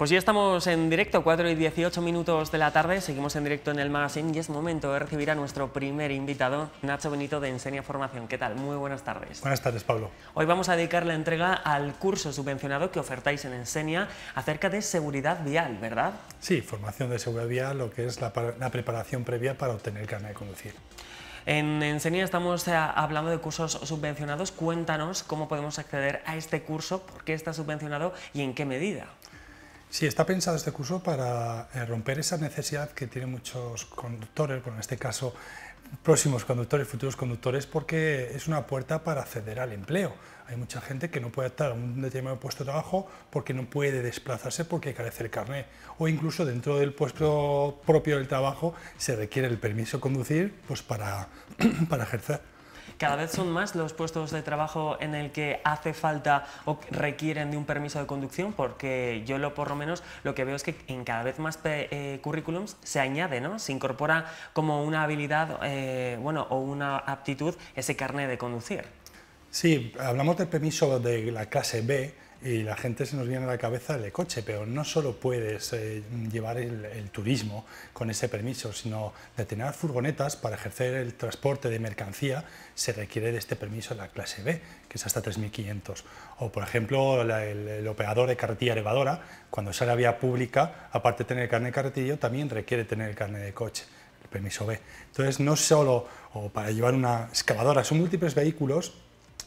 Pues ya estamos en directo, 4 y 18 minutos de la tarde, seguimos en directo en el Magazine y es momento de recibir a nuestro primer invitado, Nacho Benito de Enseña Formación. ¿Qué tal? Muy buenas tardes. Buenas tardes, Pablo. Hoy vamos a dedicar la entrega al curso subvencionado que ofertáis en Enseña acerca de seguridad vial, ¿verdad? Sí, formación de seguridad vial, lo que es la, preparación previa para obtener el de conducir. En Enseña estamos eh, hablando de cursos subvencionados. Cuéntanos cómo podemos acceder a este curso, por qué está subvencionado y en qué medida. Sí, está pensado este curso para eh, romper esa necesidad que tienen muchos conductores, bueno, en este caso próximos conductores, futuros conductores, porque es una puerta para acceder al empleo. Hay mucha gente que no puede estar a un determinado puesto de trabajo porque no puede desplazarse porque carece el carnet. O incluso dentro del puesto propio del trabajo se requiere el permiso de conducir pues para ejercer cada vez son más los puestos de trabajo en el que hace falta o requieren de un permiso de conducción, porque yo lo por lo menos lo que veo es que en cada vez más eh, currículums se añade, ¿no? Se incorpora como una habilidad, eh, bueno, o una aptitud ese carnet de conducir. Sí, hablamos del permiso de la clase B, y la gente se nos viene a la cabeza el coche, pero no solo puedes eh, llevar el, turismo con ese permiso, sino de tener furgonetas para ejercer el transporte de mercancía se requiere de este permiso de la clase B, que es hasta 3.500. O, por ejemplo, el, operador de carretilla elevadora, cuando sale a vía pública, aparte de tener el carnet de carretillo, también requiere tener el carnet de coche el permiso B. Entonces, no solo o para llevar una excavadora, son múltiples vehículos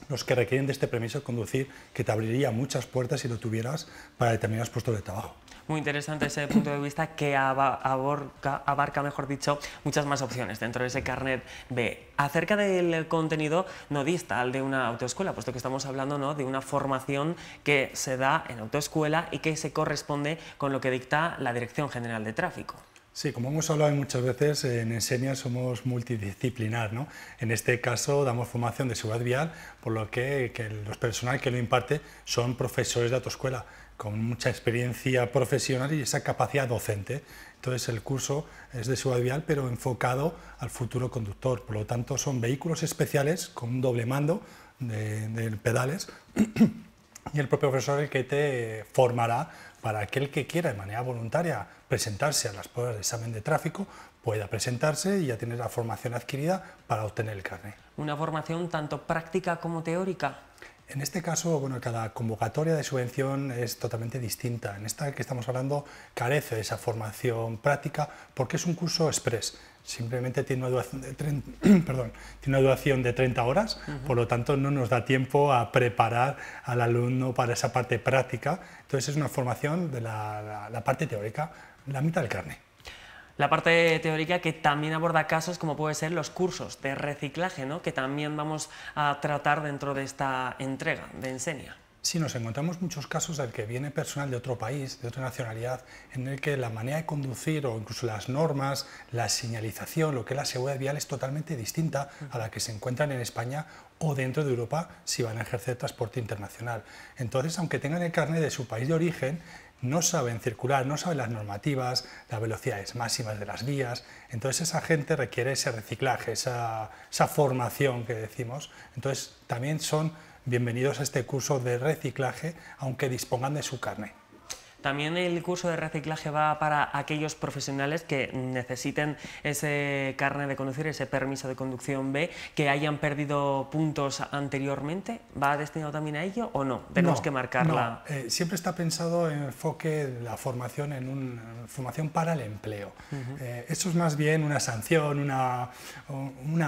los que requieren de este permiso de conducir que te abriría muchas puertas si lo tuvieras para determinados puestos de trabajo. Muy interesante ese punto de vista que abarca, mejor dicho, muchas más opciones dentro de ese carnet B. Acerca del contenido no dista al de una autoescuela, puesto que estamos hablando de una formación que se da en autoescuela y que se corresponde con lo que dicta la Dirección General de Tráfico. Sí, como hemos hablado muchas veces, en Enseña somos multidisciplinar. ¿no? En este caso damos formación de seguridad vial, por lo que, los personal que lo imparte son profesores de autoescuela, con mucha experiencia profesional y esa capacidad docente. Entonces el curso es de seguridad vial, pero enfocado al futuro conductor. Por lo tanto, son vehículos especiales con un doble mando de, de pedales y el propio profesor el que te formará para aquel que quiera de manera voluntaria presentarse a las pruebas de examen de tráfico, pueda presentarse y ya tener la formación adquirida para obtener el carnet. ¿Una formación tanto práctica como teórica? En este caso, bueno, cada convocatoria de subvención es totalmente distinta. En esta que estamos hablando carece de esa formación práctica porque es un curso express. Simplemente tiene una duración de, 30, horas, por lo tanto no nos da tiempo a preparar al alumno para esa parte práctica. Entonces es una formación de la parte teórica, la mitad del carne la parte teórica que también aborda casos como puede ser los cursos de reciclaje, que también vamos a tratar dentro de esta entrega de enseña. Sí, nos encontramos muchos casos del que viene personal de otro país, de otra nacionalidad, en el que la manera de conducir o incluso las normas, la señalización, lo que es la seguridad vial es totalmente distinta a la que se encuentran en España o dentro de Europa si van a ejercer transporte internacional. Entonces, aunque tengan el carnet de su país de origen, no saben circular, no saben las normativas, las velocidades máximas de las vías. Entonces esa gente requiere ese reciclaje, esa, esa formación que decimos. Entonces también son bienvenidos a este curso de reciclaje, aunque dispongan de su carne. También el curso de reciclaje va para aquellos profesionales que necesiten ese carnet de conducir, ese permiso de conducción B, que hayan perdido puntos anteriormente. ¿Va destinado también a ello o no? Tenemos que marcarla. Eh, siempre está pensado en enfoque de la formación en una formación para el empleo. Eh, eso es más bien una sanción, una,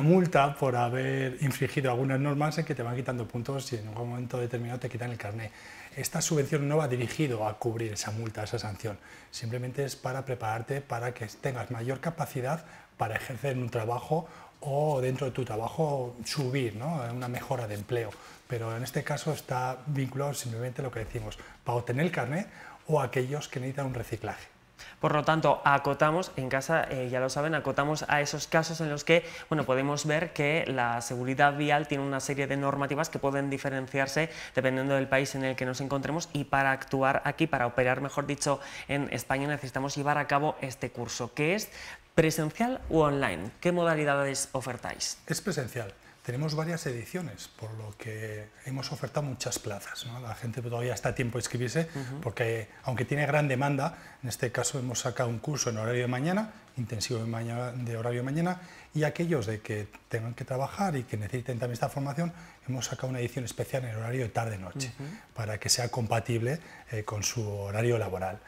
multa por haber infringido algunas normas en que te van quitando puntos y en un momento determinado te quitan el carnet. Esta subvención no va dirigido a cubrir esa multa, esa sanción, simplemente es para prepararte para que tengas mayor capacidad para ejercer un trabajo o dentro de tu trabajo subir, una mejora de empleo. Pero en este caso está vinculado simplemente a lo que decimos, para obtener el carnet o aquellos que necesitan un reciclaje. Por lo tanto, acotamos, en casa eh, ya lo saben, acotamos a esos casos en los que bueno, podemos ver que la seguridad vial tiene una serie de normativas que pueden diferenciarse dependiendo del país en el que nos encontremos y para actuar aquí, para operar, mejor dicho, en España necesitamos llevar a cabo este curso, que es ¿Presencial u online? ¿Qué modalidades ofertáis? Es presencial. Tenemos varias ediciones, por lo que hemos ofertado muchas plazas. La gente todavía está a tiempo de inscribirse, porque aunque tiene gran demanda, en este caso hemos sacado un curso en horario de mañana, intensivo de, mañana, de horario de mañana, y aquellos de que tengan que trabajar y que necesiten también esta formación, hemos sacado una edición especial en horario de tarde-noche, para que sea compatible eh, con su horario laboral.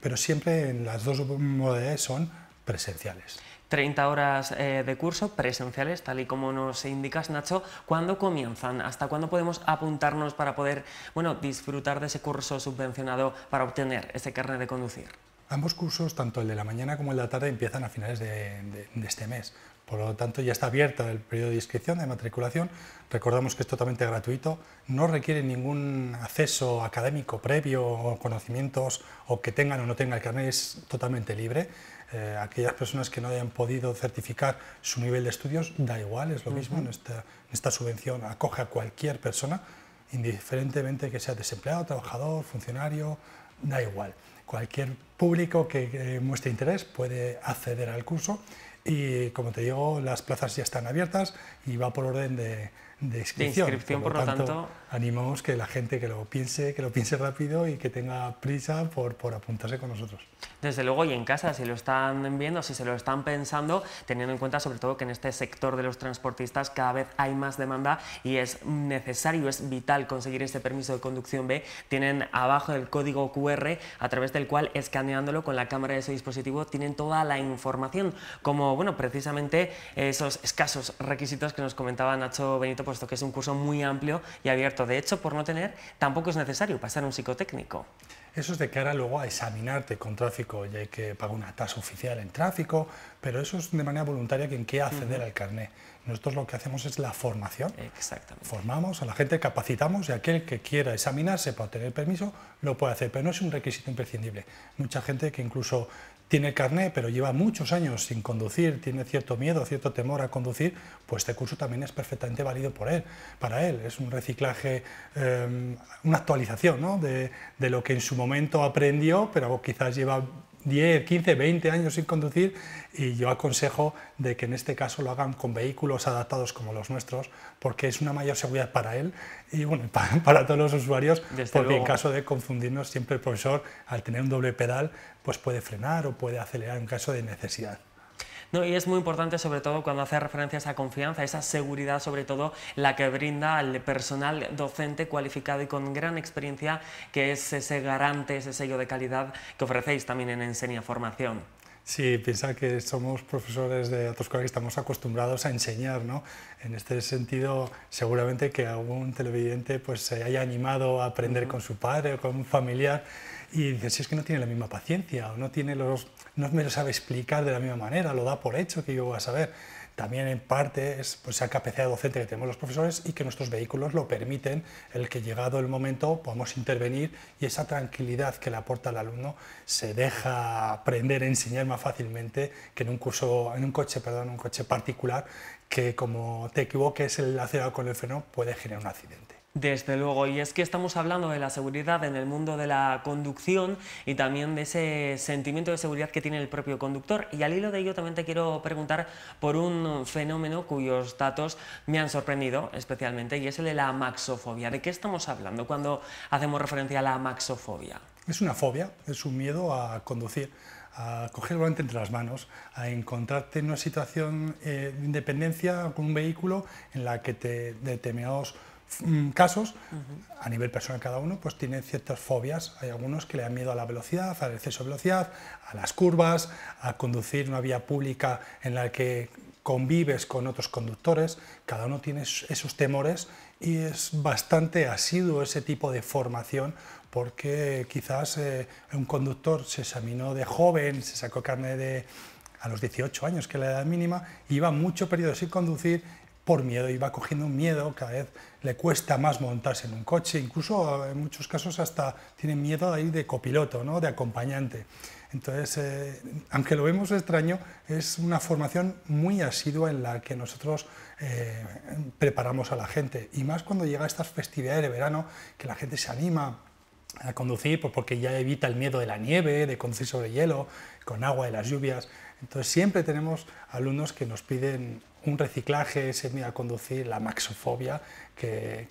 pero siempre las dos modalidades son presenciales. 30 horas eh, de curso presenciales, tal y como nos indicas, Nacho. ¿Cuándo comienzan? ¿Hasta cuándo podemos apuntarnos para poder bueno, disfrutar de ese curso subvencionado para obtener ese carnet de conducir? Ambos cursos, tanto el de la mañana como el de la tarde, empiezan a finales de, este mes. Por lo tanto, ya está abierto el periodo de inscripción, de matriculación. Recordamos que es totalmente gratuito, no requiere ningún acceso académico previo o conocimientos o que tengan o no tengan el carnet, es totalmente libre. Eh, aquellas personas que no hayan podido certificar su nivel de estudios, da igual, es lo mismo, esta, esta subvención acoge a cualquier persona, indiferentemente que sea desempleado, trabajador, funcionario, da igual. Cualquier público que muestre interés puede acceder al curso y, como te digo, las plazas ya están abiertas y va por orden de, de inscripción. por, lo tanto, animamos que la gente que lo piense, que lo piense rápido y que tenga prisa por, por, apuntarse con nosotros. Desde luego, y en casa, si lo están viendo, si se lo están pensando, teniendo en cuenta sobre todo que en este sector de los transportistas cada vez hay más demanda y es necesario, es vital conseguir este permiso de conducción B, tienen abajo el código QR a través del cual escaneándolo con la cámara de su dispositivo tienen toda la información, como bueno, precisamente esos escasos requisitos que nos comentaba Nacho Benito puesto que es un curso muy amplio y abierto. De hecho, por no tener, tampoco es necesario pasar un psicotécnico. Eso es de cara luego a examinarte con tráfico, ya hay que pagar una tasa oficial en tráfico, pero eso es de manera voluntaria quien quiera acceder al carné. Nosotros lo que hacemos es la formación. Exactamente. Formamos a la gente, capacitamos y aquel que quiera examinarse para obtener permiso lo puede hacer, pero no es un requisito imprescindible. Mucha gente que incluso tiene carné, pero lleva muchos años sin conducir, tiene cierto miedo, cierto temor a conducir, pues este curso también es perfectamente válido por él, para él. Es un reciclaje, em, una actualización de, de, lo que en su momento aprendió, pero quizás lleva 10, 15, 20 años sin conducir y yo aconsejo de que en este caso lo hagan con vehículos adaptados como los nuestros porque es una mayor seguridad para él y bueno, para, todos los usuarios porque en caso de confundirnos siempre el profesor al tener un doble pedal pues puede frenar o puede acelerar en caso de necesidad. No, y es muy importante sobre todo cuando hace referencia a esa confianza, esa seguridad sobre todo la que brinda al personal docente cualificado y con gran experiencia que es ese garante, ese sello de calidad que ofrecéis también en Enseña Formación. Sí, piensa que somos profesores de autoescuela que estamos acostumbrados a enseñar, ¿no? En este sentido, seguramente que algún televidente pues, se haya animado a aprender con su padre o con un familiar y dice, si es que no tiene la misma paciencia o no tiene los no me lo sabe explicar de la misma manera, lo da por hecho que yo voy a saber. También en parte es pues, esa capacidad docente que tenemos los profesores y que nuestros vehículos lo permiten, el que llegado el momento podamos intervenir y esa tranquilidad que le aporta al alumno se deja aprender, enseñar más fácilmente que en un curso, en un coche, perdón, un coche particular que como te equivoques el acelerado con el freno puede generar un accidente. Desde luego, y es que estamos hablando de la seguridad en el mundo de la conducción y también de ese sentimiento de seguridad que tiene el propio conductor. Y al hilo de ello también te quiero preguntar por un fenómeno cuyos datos me han sorprendido especialmente y es el de la maxofobia. ¿De qué estamos hablando cuando hacemos referencia a la maxofobia? Es una fobia, es un miedo a conducir a coger el volante entre las manos, a encontrarte en una situación eh, de independencia con un vehículo en la que te, determinados Mm, casos, a nivel personal cada uno, pues tiene ciertas fobias. Hay algunos que le dan miedo a la velocidad, al exceso de velocidad, a las curvas, a conducir una vía pública en la que convives con otros conductores. Cada uno tiene esos temores y es bastante asiduo ese tipo de formación porque quizás eh, un conductor se examinó de joven, se sacó carne de a los 18 años, que es la edad mínima, iba mucho periodo sin conducir por miedo y va cogiendo un miedo, cada vez le cuesta más montarse en un coche, incluso en muchos casos hasta tiene miedo de ir de copiloto, ¿no? de acompañante. Entonces, eh, aunque lo vemos extraño, es una formación muy asidua en la que nosotros eh, preparamos a la gente. Y más cuando llega estas festividades de verano, que la gente se anima a conducir pues porque ya evita el miedo de la nieve, de conducir sobre hielo, con agua, de las lluvias. Entonces, siempre tenemos alumnos que nos piden un reciclaje, se miedo a conducir, la maxofobia, que,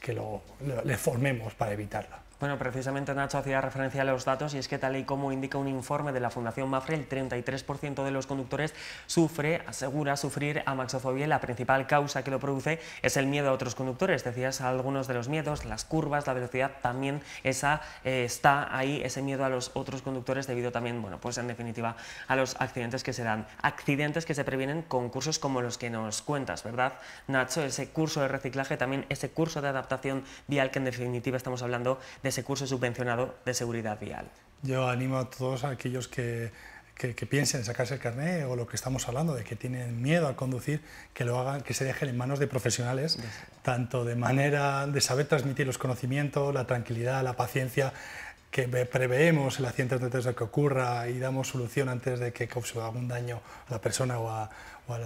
le formemos para evitarla. Bueno, precisamente Nacho hacía referencia a los datos y es que tal y como indica un informe de la Fundación Mafre, el 33% de los conductores sufre, asegura sufrir amaxofobia y la principal causa que lo produce es el miedo a otros conductores. Decías algunos de los miedos, las curvas, la velocidad, también esa eh, está ahí, ese miedo a los otros conductores debido también, bueno, pues en definitiva a los accidentes que se dan. Accidentes que se previenen con cursos como los que nos cuentas, ¿verdad, Nacho? Ese curso de reciclaje, también ese curso de adaptación vial que en definitiva estamos hablando de ese curso subvencionado de seguridad vial. Yo animo a todos aquellos que, que, piensen en sacarse el carnet o lo que estamos hablando, de que tienen miedo a conducir, que lo hagan, que se dejen en manos de profesionales, tanto de manera de saber transmitir los conocimientos, la tranquilidad, la paciencia, que preveemos el accidente antes de que ocurra y damos solución antes de que cause algún daño a la persona o a,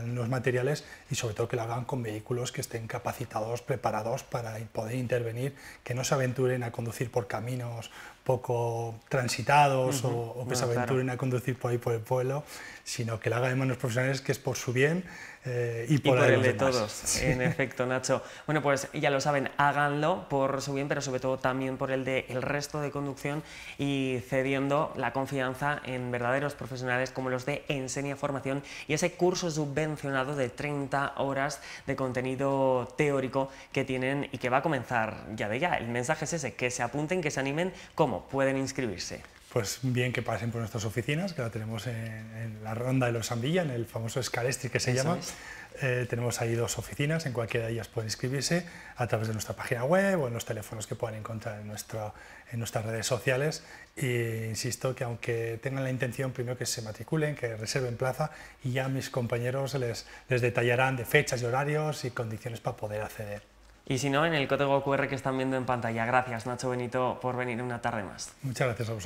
los materiales y sobre todo que lo hagan con vehículos que estén capacitados, preparados para poder intervenir, que no se aventuren a conducir por caminos poco transitados o, que se aventuren a conducir por ahí por el pueblo, sino que lo hagan de manos profesionales que es por su bien eh, y, por el, de todos. En efecto, Nacho. Bueno, pues ya lo saben, háganlo por su bien, pero sobre todo también por el de el resto de conducción y cediendo la confianza en verdaderos profesionales como los de Ensenia Formación y ese curso es subvencionado de 30 horas de contenido teórico que tienen y que va a comenzar ya de ya. El mensaje es ese, que se apunten, que se animen. ¿Cómo pueden inscribirse? Pues bien que pasen por nuestras oficinas, que la tenemos en, la ronda de los Sandilla, en el famoso Escalestri que se llama. Eh, tenemos ahí dos oficinas, en cualquiera de ellas pueden inscribirse a través de nuestra página web o en los teléfonos que puedan encontrar en, nuestro, en nuestras redes sociales. E insisto que aunque tengan la intención, primero que se matriculen, que reserven plaza y ya mis compañeros les, les detallarán de fechas y horarios y condiciones para poder acceder. Y si no, en el código QR que están viendo en pantalla. Gracias, Nacho Benito, por venir una tarde más. Muchas gracias a vosotros.